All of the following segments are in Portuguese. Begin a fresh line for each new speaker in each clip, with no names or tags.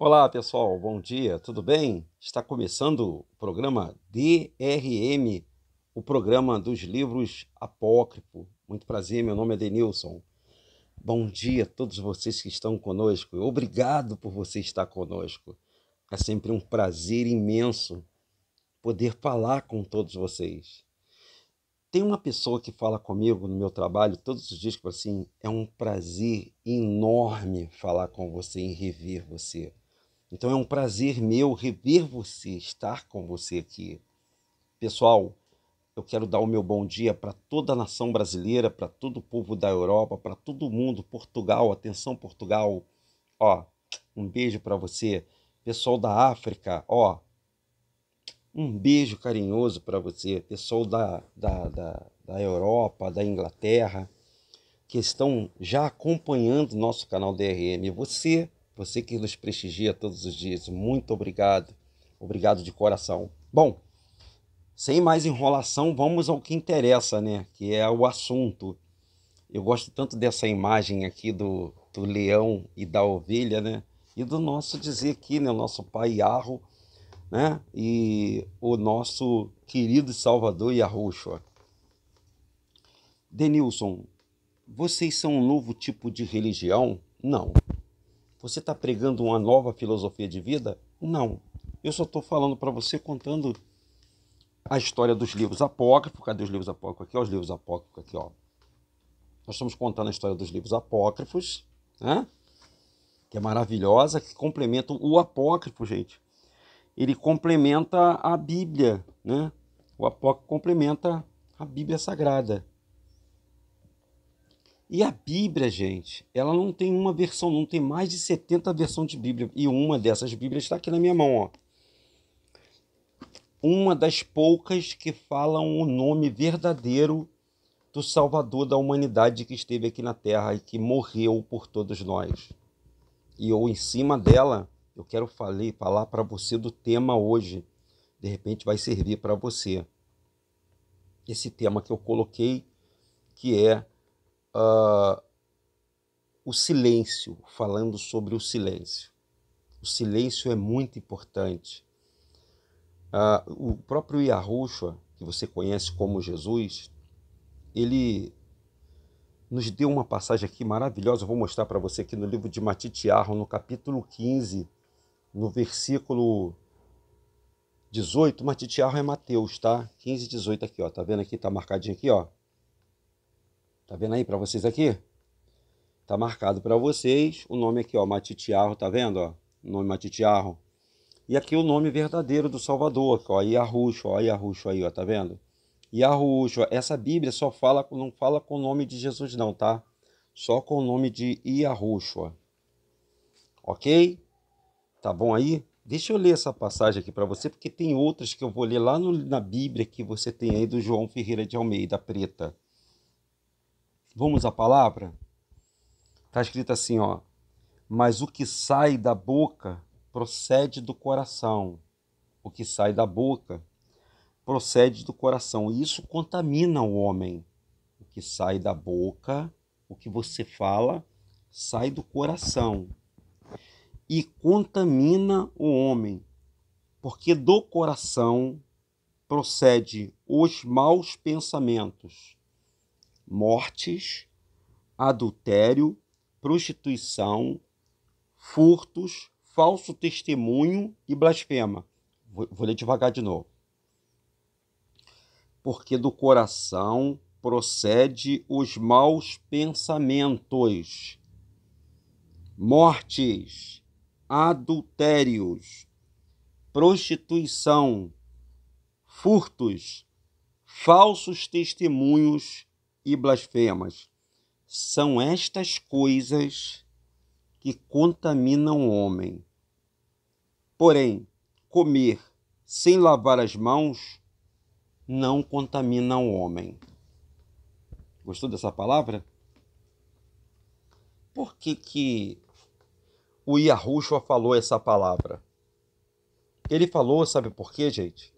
Olá pessoal, bom dia, tudo bem? Está começando o programa DRM, o programa dos livros apócrifo. Muito prazer, meu nome é Denilson. Bom dia a todos vocês que estão conosco. Obrigado por você estar conosco. É sempre um prazer imenso poder falar com todos vocês. Tem uma pessoa que fala comigo no meu trabalho todos os dias que assim, é um prazer enorme falar com você e rever você. Então é um prazer meu rever você, estar com você aqui. Pessoal, eu quero dar o meu bom dia para toda a nação brasileira, para todo o povo da Europa, para todo mundo, Portugal, atenção Portugal. Ó, um beijo para você, pessoal da África, ó. Um beijo carinhoso para você, pessoal da, da, da, da Europa, da Inglaterra, que estão já acompanhando nosso canal DRM. Você você que nos prestigia todos os dias, muito obrigado. Obrigado de coração. Bom, sem mais enrolação, vamos ao que interessa, né? Que é o assunto. Eu gosto tanto dessa imagem aqui do, do leão e da ovelha, né? E do nosso dizer aqui, né? O nosso pai Yarro, né? E o nosso querido Salvador Yahushua. Denilson, vocês são um novo tipo de religião? Não, você está pregando uma nova filosofia de vida? Não. Eu só estou falando para você contando a história dos livros apócrifos. Cadê os livros apócrifos aqui? os livros apócrifos aqui, ó. Nós estamos contando a história dos livros apócrifos, né? que é maravilhosa, que complementam o apócrifo, gente. Ele complementa a Bíblia, né? O apócrifo complementa a Bíblia Sagrada. E a Bíblia, gente, ela não tem uma versão, não tem mais de 70 versões de Bíblia. E uma dessas Bíblias está aqui na minha mão, ó. Uma das poucas que falam o nome verdadeiro do Salvador da humanidade que esteve aqui na Terra e que morreu por todos nós. E ou em cima dela, eu quero falar para você do tema hoje. De repente vai servir para você. Esse tema que eu coloquei, que é uh, o silêncio, falando sobre o silêncio. O silêncio é muito importante. Uh, o próprio Yahushua, que você conhece como Jesus, ele nos deu uma passagem aqui maravilhosa, eu vou mostrar para você aqui no livro de Matitiarro, no capítulo 15, no versículo 18, Matitiarro é Mateus, tá? 15, 18 aqui, ó, tá vendo aqui, tá marcadinho aqui, ó. Tá vendo aí para vocês aqui? Tá marcado para vocês o nome aqui, ó, Matitiarro, tá vendo, ó? O nome Matitiarro. E aqui o nome verdadeiro do Salvador, ó, Iarrucho, ó, Iarrucho aí, ó, tá vendo? Iarrucho, essa Bíblia só fala, não fala com o nome de Jesus não, tá? Só com o nome de Iarrucho, ok? Tá bom aí? Deixa eu ler essa passagem aqui para você, porque tem outras que eu vou ler lá no, na Bíblia que você tem aí do João Ferreira de Almeida Preta. Vamos à palavra? Está escrito assim, ó. Mas o que sai da boca procede do coração. O que sai da boca procede do coração. E isso contamina o homem. O que sai da boca, o que você fala, sai do coração. E contamina o homem. Porque do coração procede os maus pensamentos mortes, adultério, prostituição, furtos, falso testemunho e blasfema. Vou, vou ler devagar de novo. Porque do coração procede os maus pensamentos, mortes, adultérios, prostituição, furtos, falsos testemunhos e blasfemas. São estas coisas que contaminam o homem. Porém, comer sem lavar as mãos não contamina o homem. Gostou dessa palavra? Por que, que o Yahushua falou essa palavra? Ele falou, sabe por quê, gente?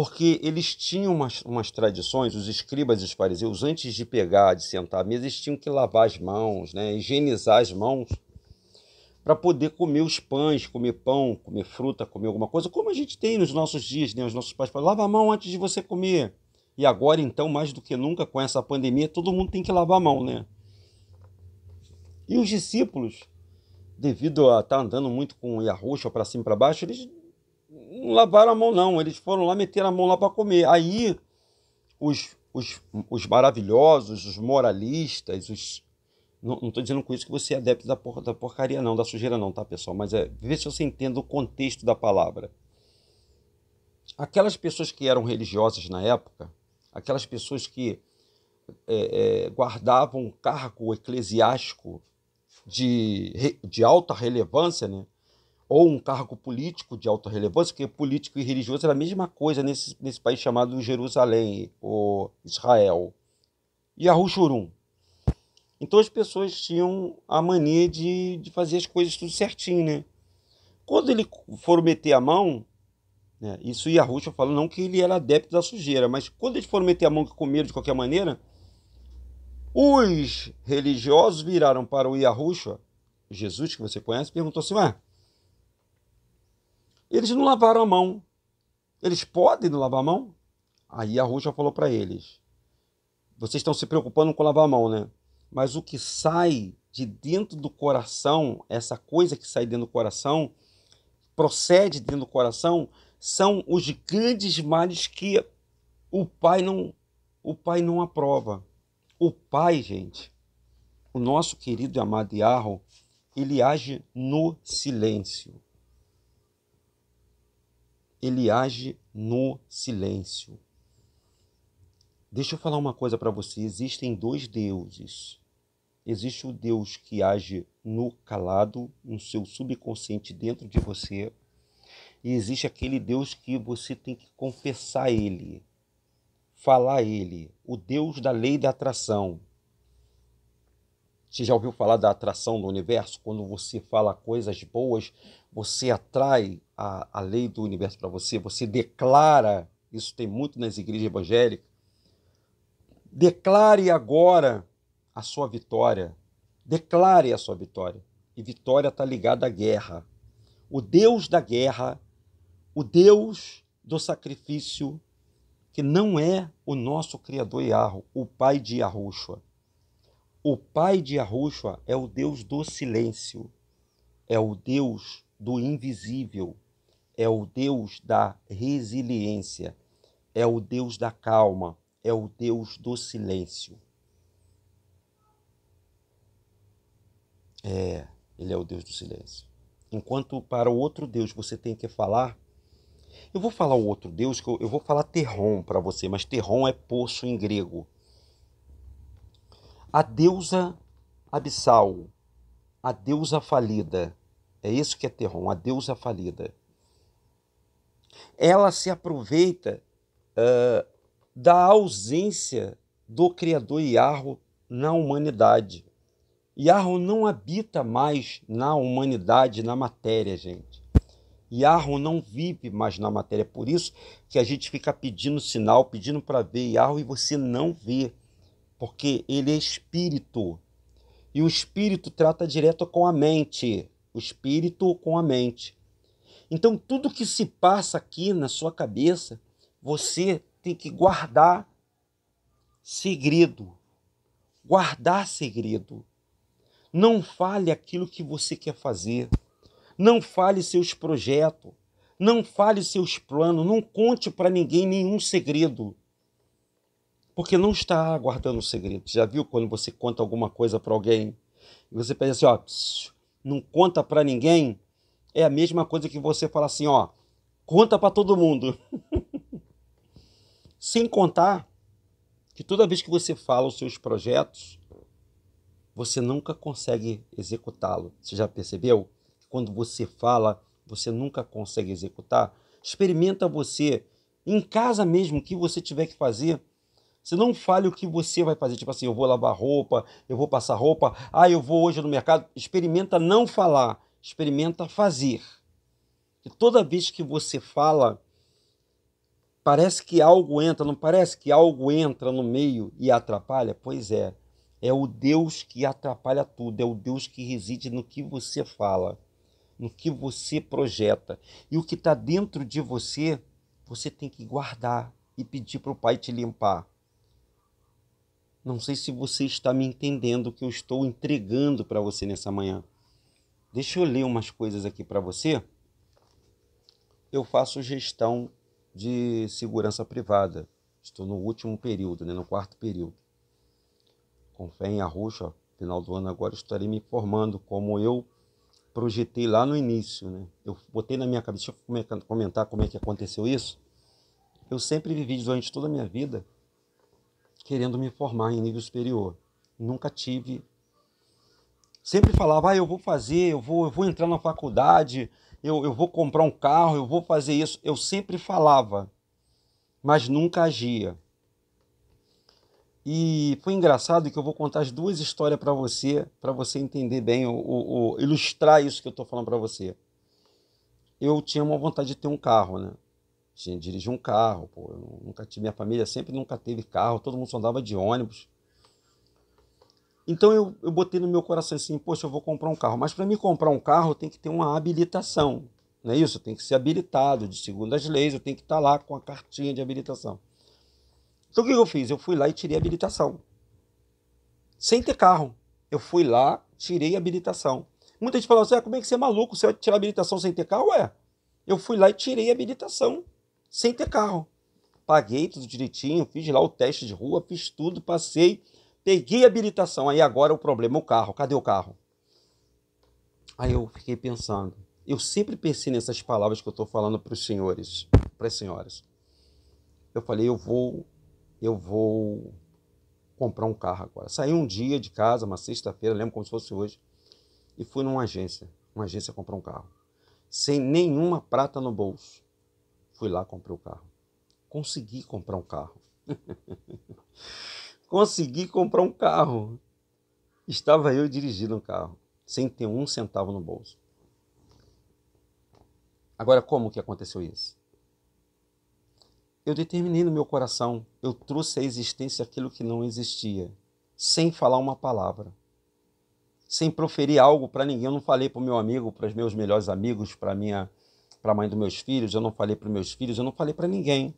porque eles tinham umas, umas tradições, os escribas e os fariseus, antes de pegar, de sentar à mesa, eles tinham que lavar as mãos, né, higienizar as mãos, para poder comer os pães, comer pão, comer fruta, comer alguma coisa, como a gente tem nos nossos dias, né, os nossos pais falam, lava a mão antes de você comer. E agora, então, mais do que nunca, com essa pandemia, todo mundo tem que lavar a mão, né? E os discípulos, devido a estar tá andando muito com Yahusha para cima e para baixo, eles não lavaram a mão, não. Eles foram lá, meteram a mão lá para comer. Aí, os, os, os maravilhosos, os moralistas, os, não, estou dizendo com isso que você é adepto da, por, da, porcaria, não, da sujeira, não, tá, pessoal? Mas é ver se você entende o contexto da palavra. Aquelas pessoas que eram religiosas na época, aquelas pessoas que é, é, guardavam um cargo eclesiástico de, de alta relevância, né? ou um cargo político de alta relevância, porque político e religioso era é a mesma coisa nesse, nesse país chamado Jerusalém, ou Israel, e Arruchurum. Então as pessoas tinham a mania de, de fazer as coisas tudo certinho, né? Quando ele for meter a mão, né, isso Yahushua falou não que ele era adepto da sujeira, mas quando eles foram meter a mão com medo de qualquer maneira, os religiosos viraram para o Yahushua, Jesus que você conhece, perguntou assim, ah, eles não lavaram a mão. Eles podem não lavar a mão? Aí a Rússia falou para eles: Vocês estão se preocupando com lavar a mão, né? Mas o que sai de dentro do coração, essa coisa que sai dentro do coração, procede dentro do coração, são os grandes males que o pai não o pai não aprova. O pai, gente, o nosso querido e amado Yarro, ele age no silêncio ele age no silêncio. Deixa eu falar uma coisa para você: existem dois deuses. Existe o Deus que age no calado, no seu subconsciente dentro de você, e existe aquele Deus que você tem que confessar ele, falar ele, o Deus da lei da atração. Você já ouviu falar da atração do universo? Quando você fala coisas boas, você atrai a, a lei do universo para você, você declara. Isso tem muito nas igrejas evangélicas. Declare agora a sua vitória. Declare a sua vitória. E vitória está ligada à guerra. O Deus da guerra, o Deus do sacrifício, que não é o nosso Criador Yarro, o Pai de Yahushua o pai de Yahushua é o Deus do silêncio, é o Deus do invisível, é o Deus da resiliência, é o Deus da calma, é o Deus do silêncio. É, ele é o Deus do silêncio. Enquanto para o outro Deus você tem que falar, eu vou falar o outro Deus, que eu, eu vou falar Terron para você, mas Terron é poço em grego. A deusa abissal, a deusa falida. É isso que é Terron, a deusa falida. Ela se aproveita uh, da ausência do Criador Yarro na humanidade. Yarro não habita mais na humanidade, na matéria, gente. Yarro não vive mais na matéria. Por isso que a gente fica pedindo sinal, pedindo para ver Yarro e você não vê porque ele é espírito. E o espírito trata direto com a mente, o espírito com a mente. Então, tudo que se passa aqui na sua cabeça, você tem que guardar segredo. Guardar segredo. Não fale aquilo que você quer fazer. Não fale seus projetos. Não fale seus planos. Não conte para ninguém nenhum segredo. Porque não está guardando um segredo. Já viu quando você conta alguma coisa para alguém e você pensa assim, ó, não conta para ninguém? É a mesma coisa que você falar assim, ó, conta para todo mundo. Sem contar que toda vez que você fala os seus projetos, você nunca consegue executá-lo. Você já percebeu? Quando você fala, você nunca consegue executar. Experimenta você, em casa mesmo, o que você tiver que fazer você não fale o que você vai fazer, tipo assim, eu vou lavar roupa, eu vou passar roupa, ah, eu vou hoje no mercado. Experimenta não falar, experimenta fazer. E toda vez que você fala, parece que algo entra, não parece que algo entra no meio e atrapalha? Pois é, é o Deus que atrapalha tudo, é o Deus que reside no que você fala, no que você projeta. E o que está dentro de você, você tem que guardar e pedir para o Pai te limpar. Não sei se você está me entendendo o que eu estou entregando para você nessa manhã. Deixa eu ler umas coisas aqui para você. Eu faço gestão de segurança privada. Estou no último período, né, no quarto período. Com fé em arroxo, final do ano agora estarei me formando como eu projetei lá no início, né? Eu botei na minha cabeça, deixa eu comentar como é que aconteceu isso. Eu sempre vivi durante toda a minha vida querendo me formar em nível superior. Nunca tive. Sempre falava, ah, eu vou fazer, eu vou, eu vou entrar na faculdade, eu, eu vou comprar um carro, eu vou fazer isso. Eu sempre falava, mas nunca agia. E foi engraçado que eu vou contar as duas histórias para você, para você entender bem, o, o, o, ilustrar isso que eu estou falando para você. Eu tinha uma vontade de ter um carro, né? gente dirigir um carro, pô. Eu nunca tive, minha família sempre nunca teve carro, todo mundo só andava de ônibus. Então eu, eu botei no meu coração assim, poxa, eu vou comprar um carro. Mas para me comprar um carro tem que ter uma habilitação, não é isso? Tem que ser habilitado, de segundo as leis, eu tenho que estar tá lá com a cartinha de habilitação. Então o que eu fiz? Eu fui lá e tirei a habilitação. Sem ter carro. Eu fui lá, tirei a habilitação. Muita gente falou assim, ah, como é que você é maluco? Você vai tirar a habilitação sem ter carro? Ué, eu fui lá e tirei a habilitação sem ter carro. Paguei tudo direitinho, fiz lá o teste de rua, fiz tudo, passei, peguei a habilitação. Aí agora é o problema é o carro. Cadê o carro? Aí eu fiquei pensando. Eu sempre pensei nessas palavras que eu estou falando para os senhores, para as senhoras. Eu falei, eu vou, eu vou comprar um carro agora. Saí um dia de casa, uma sexta-feira, lembro como se fosse hoje, e fui numa agência, uma agência comprar um carro, sem nenhuma prata no bolso. Fui lá, comprei o carro. Consegui comprar um carro. Consegui comprar um carro. Estava eu dirigindo um carro, sem ter um centavo no bolso. Agora, como que aconteceu isso? Eu determinei no meu coração, eu trouxe à existência aquilo que não existia, sem falar uma palavra, sem proferir algo para ninguém. Eu não falei para o meu amigo, para os meus melhores amigos, para minha para a mãe dos meus filhos, eu não falei para meus filhos, eu não falei para ninguém.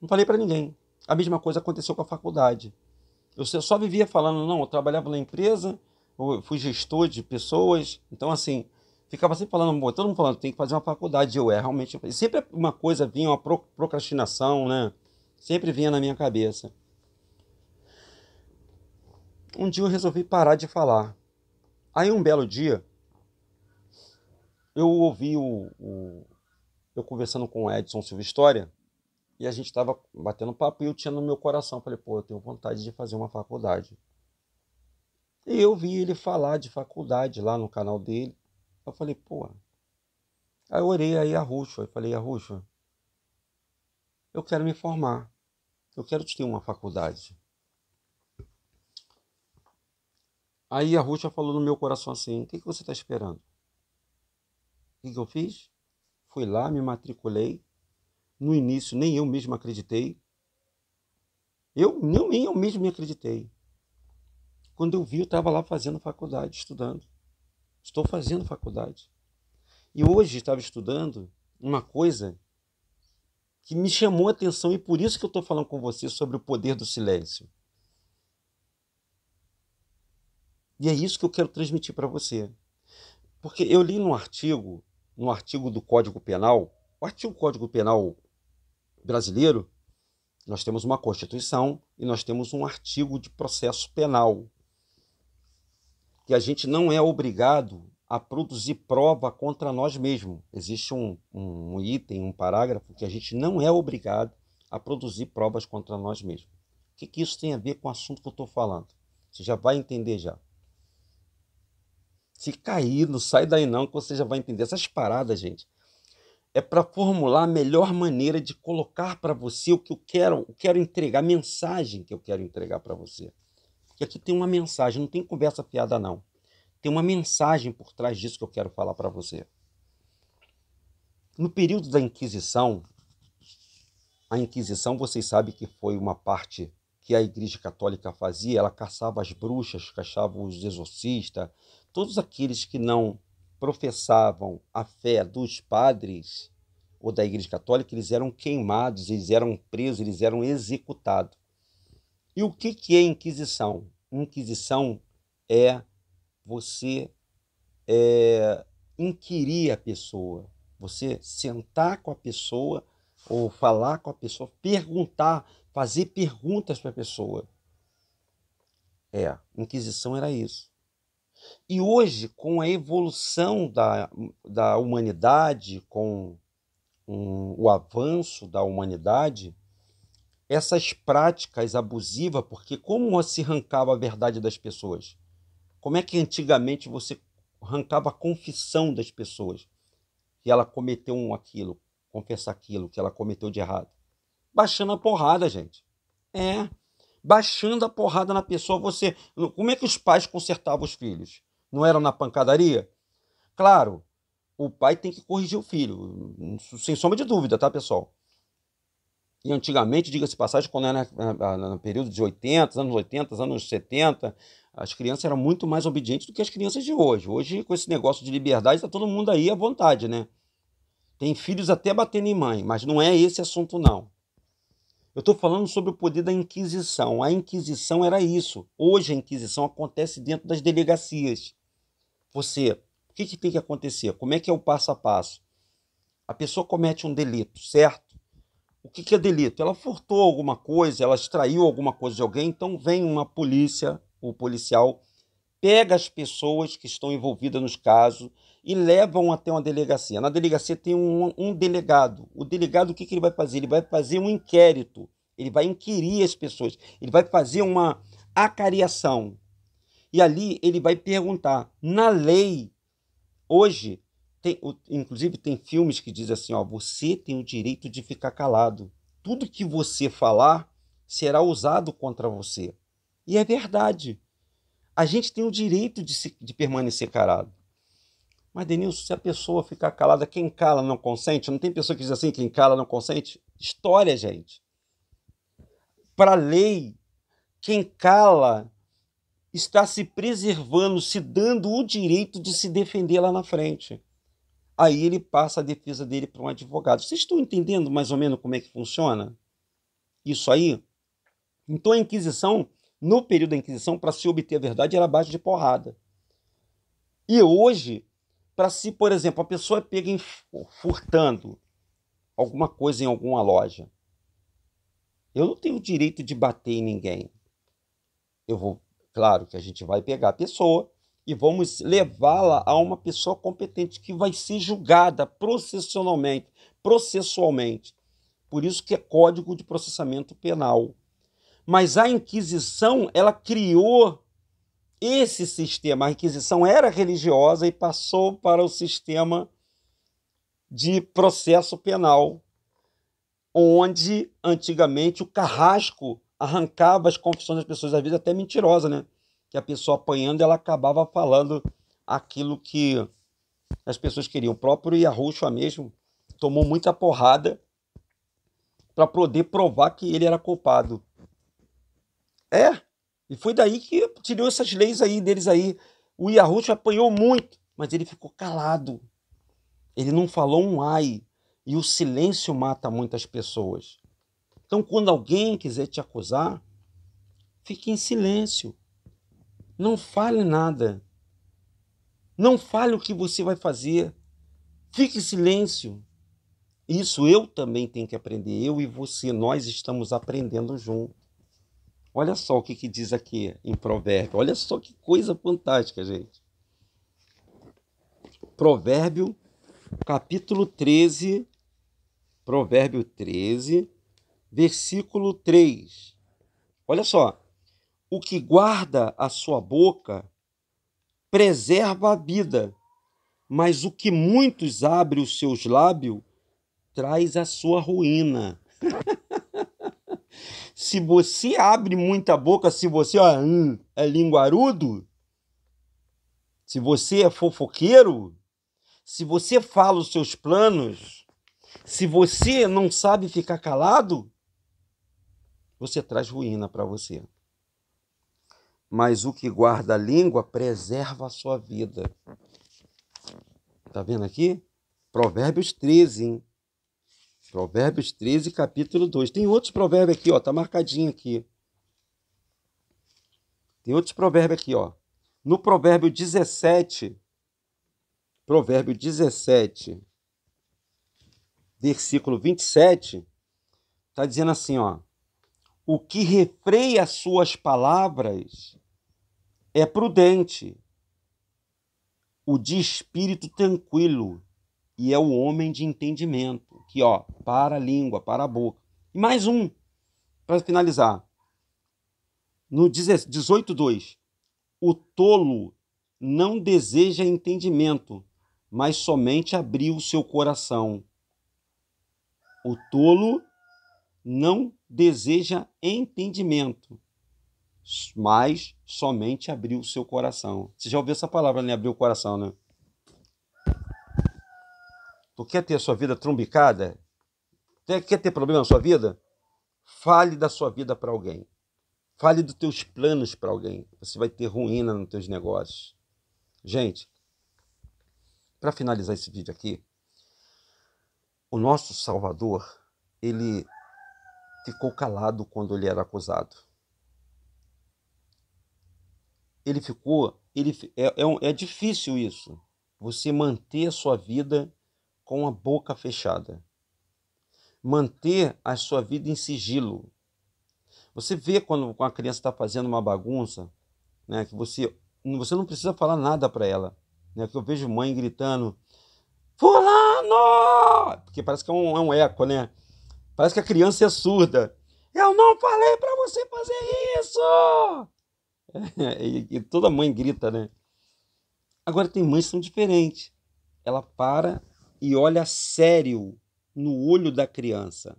Não falei para ninguém. A mesma coisa aconteceu com a faculdade. Eu só vivia falando, não, eu trabalhava na empresa, eu fui gestor de pessoas, então assim, ficava sempre falando, bom, todo mundo falando, tem que fazer uma faculdade, eu é, realmente, sempre uma coisa vinha, uma procrastinação, né? Sempre vinha na minha cabeça. Um dia eu resolvi parar de falar. Aí um belo dia, eu ouvi o, o eu conversando com o Edson Silva História e a gente estava batendo papo e eu tinha no meu coração, falei, pô, eu tenho vontade de fazer uma faculdade. E eu vi ele falar de faculdade lá no canal dele. Eu falei, pô. Aí eu orei aí a Ruxa, eu falei, a Ruxa, eu quero me formar. Eu quero ter uma faculdade. Aí a Ruxa falou no meu coração assim: o que, que você está esperando? O que, eu fiz? Fui lá, me matriculei. No início nem eu mesmo acreditei. Eu nem eu mesmo me acreditei. Quando eu vi, eu estava lá fazendo faculdade, estudando. Estou fazendo faculdade. E hoje estava estudando uma coisa que me chamou a atenção e por isso que eu estou falando com você sobre o poder do silêncio. E é isso que eu quero transmitir para você. Porque eu li num artigo um artigo do Código Penal, o artigo do Código Penal brasileiro, nós temos uma Constituição e nós temos um artigo de processo penal, que a gente não é obrigado a produzir prova contra nós mesmos. Existe um, um item, um parágrafo, que a gente não é obrigado a produzir provas contra nós mesmos. O que, que isso tem a ver com o assunto que eu estou falando? Você já vai entender já se cair não sai daí não, que você já vai entender. Essas paradas, gente, é para formular a melhor maneira de colocar para você o que eu quero, eu quero entregar, a mensagem que eu quero entregar para você. Porque aqui tem uma mensagem, não tem conversa piada não. Tem uma mensagem por trás disso que eu quero falar para você. No período da Inquisição, a Inquisição, vocês sabem que foi uma parte que a Igreja Católica fazia, ela caçava as bruxas, caçava os exorcistas, todos aqueles que não professavam a fé dos padres ou da Igreja Católica, eles eram queimados, eles eram presos, eles eram executados. E o que, que é Inquisição? Inquisição é você é, inquirir a pessoa, você sentar com a pessoa ou falar com a pessoa, perguntar, fazer perguntas para a pessoa. É, Inquisição era isso. E hoje, com a evolução da, da humanidade, com um, o avanço da humanidade, essas práticas abusivas, porque como se arrancava a verdade das pessoas? Como é que antigamente você arrancava a confissão das pessoas? Que ela cometeu um aquilo, confessar aquilo que ela cometeu de errado. Baixando a porrada, gente. É, baixando a porrada na pessoa. Você, como é que os pais consertavam os filhos? Não era na pancadaria? Claro, o pai tem que corrigir o filho, sem sombra de dúvida, tá, pessoal? E antigamente, diga-se passagem, quando era no período de 80, anos 80, anos 70, as crianças eram muito mais obedientes do que as crianças de hoje. Hoje, com esse negócio de liberdade, está todo mundo aí à vontade, né? Tem filhos até batendo em mãe, mas não é esse assunto, não. Eu estou falando sobre o poder da Inquisição. A Inquisição era isso. Hoje a Inquisição acontece dentro das delegacias. Você, o que, que tem que acontecer? Como é que é o passo a passo? A pessoa comete um delito, certo? O que, que é delito? Ela furtou alguma coisa, ela extraiu alguma coisa de alguém, então vem uma polícia, o policial pega as pessoas que estão envolvidas nos casos e levam até uma delegacia. Na delegacia tem um, um delegado. O delegado, o que, que ele vai fazer? Ele vai fazer um inquérito, ele vai inquirir as pessoas, ele vai fazer uma acariação. E ali ele vai perguntar. Na lei, hoje, tem, inclusive tem filmes que dizem assim, ó, você tem o direito de ficar calado. Tudo que você falar será usado contra você. E é verdade. A gente tem o direito de, se, de permanecer calado. Mas, Denilson, se a pessoa ficar calada, quem cala não consente? Não tem pessoa que diz assim, quem cala não consente? História, gente. Para a lei, quem cala está se preservando, se dando o direito de se defender lá na frente. Aí ele passa a defesa dele para um advogado. Vocês estão entendendo mais ou menos como é que funciona? Isso aí? Então a Inquisição no período da Inquisição, para se obter a verdade, era baixo base de porrada. E hoje, para se, por exemplo, a pessoa é pega furtando alguma coisa em alguma loja, eu não tenho o direito de bater em ninguém. Eu vou, claro que a gente vai pegar a pessoa e vamos levá-la a uma pessoa competente que vai ser julgada processualmente, processualmente. Por isso que é Código de Processamento Penal. Mas a Inquisição, ela criou esse sistema. A Inquisição era religiosa e passou para o sistema de processo penal, onde antigamente o carrasco arrancava as confissões das pessoas, às vezes até mentirosa, né? Que a pessoa apanhando, ela acabava falando aquilo que as pessoas queriam. O próprio Yahushua mesmo tomou muita porrada para poder provar que ele era culpado. É. E foi daí que tirou essas leis aí deles aí. O Yahushua apanhou muito, mas ele ficou calado. Ele não falou um ai. E o silêncio mata muitas pessoas. Então, quando alguém quiser te acusar, fique em silêncio. Não fale nada. Não fale o que você vai fazer. Fique em silêncio. Isso eu também tenho que aprender. Eu e você, nós estamos aprendendo juntos. Olha só o que, que diz aqui em Provérbio. Olha só que coisa fantástica, gente. Provérbio, capítulo 13. Provérbio 13, versículo 3. Olha só. O que guarda a sua boca preserva a vida, mas o que muitos abre os seus lábios traz a sua ruína. se você abre muita boca, se você ó, hum, é linguarudo, se você é fofoqueiro, se você fala os seus planos, se você não sabe ficar calado, você traz ruína para você. Mas o que guarda a língua preserva a sua vida. Tá vendo aqui? Provérbios 13, hein? Provérbios 13, capítulo 2. Tem outros provérbios aqui, ó, tá marcadinho aqui. Tem outros provérbios aqui, ó. No provérbio 17, provérbio 17, versículo 27, tá dizendo assim, ó: O que refreia suas palavras é prudente, o de espírito tranquilo e é o homem de entendimento, que ó, para a língua, para a boca. E mais um, para finalizar. No 18:2, o tolo não deseja entendimento, mas somente abriu o seu coração. O tolo não deseja entendimento, mas somente abriu o seu coração. Você já ouviu essa palavra, né? abriu o coração, né? Tu quer ter a sua vida trumbicada? Quer ter problema na sua vida? Fale da sua vida para alguém. Fale dos teus planos para alguém. Você vai ter ruína nos teus negócios. Gente, para finalizar esse vídeo aqui, o nosso Salvador, ele ficou calado quando ele era acusado. Ele ficou, ele é, é, é difícil isso. Você manter a sua vida com a boca fechada. Manter a sua vida em sigilo. Você vê quando a criança está fazendo uma bagunça, né, que você, você não precisa falar nada para ela. Né, que eu vejo mãe gritando, fulano! Porque parece que é um, é um eco, né? Parece que a criança é surda. Eu não falei para você fazer isso! e, e toda mãe grita, né? Agora tem mães que são diferentes. Ela para e olha sério no olho da criança,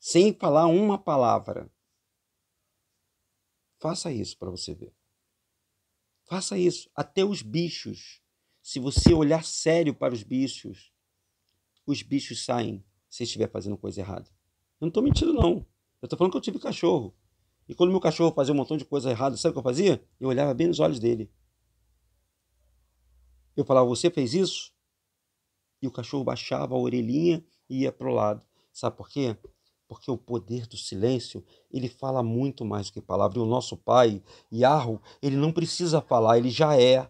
sem falar uma palavra. Faça isso para você ver. Faça isso. Até os bichos. Se você olhar sério para os bichos, os bichos saem se estiver fazendo coisa errada. Eu não estou mentindo, não. Eu estou falando que eu tive cachorro. E quando meu cachorro fazia um montão de coisa errada, sabe o que eu fazia? Eu olhava bem nos olhos dele. Eu falava, você fez isso? e o cachorro baixava a orelhinha e ia para o lado. Sabe por quê? Porque o poder do silêncio, ele fala muito mais do que palavra. E o nosso pai, Yarro, ele não precisa falar, ele já é.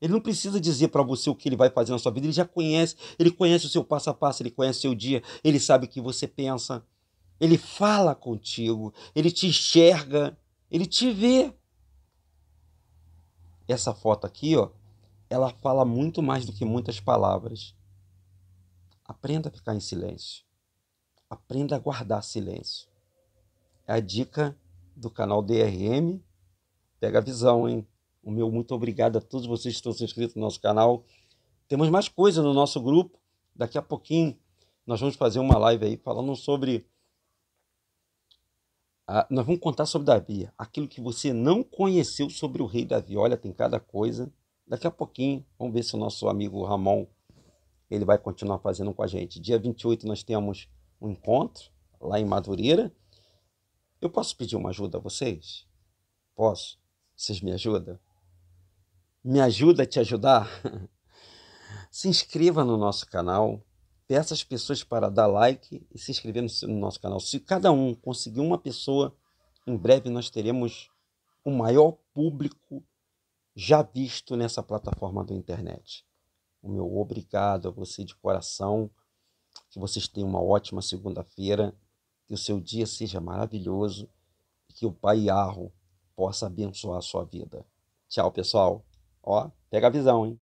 Ele não precisa dizer para você o que ele vai fazer na sua vida, ele já conhece, ele conhece o seu passo a passo, ele conhece o seu dia, ele sabe o que você pensa. Ele fala contigo, ele te enxerga, ele te vê. Essa foto aqui, ó, ela fala muito mais do que muitas palavras. Aprenda a ficar em silêncio. Aprenda a guardar silêncio. É a dica do canal DRM. Pega a visão, hein? O meu muito obrigado a todos vocês que estão se inscritos no nosso canal. Temos mais coisa no nosso grupo. Daqui a pouquinho nós vamos fazer uma live aí falando sobre. Ah, nós vamos contar sobre Davi, aquilo que você não conheceu sobre o rei Davi. Olha, tem cada coisa. Daqui a pouquinho, vamos ver se o nosso amigo Ramon ele vai continuar fazendo com a gente. Dia 28 nós temos um encontro lá em Madureira. Eu posso pedir uma ajuda a vocês? Posso? Vocês me ajudam? Me ajuda a te ajudar? se inscreva no nosso canal, peça às pessoas para dar like e se inscrever no nosso canal. Se cada um conseguir uma pessoa, em breve nós teremos o maior público já visto nessa plataforma da internet o meu obrigado a você de coração. Que vocês tenham uma ótima segunda-feira, que o seu dia seja maravilhoso e que o Pai Arro possa abençoar a sua vida. Tchau, pessoal. Ó, pega a visão, hein?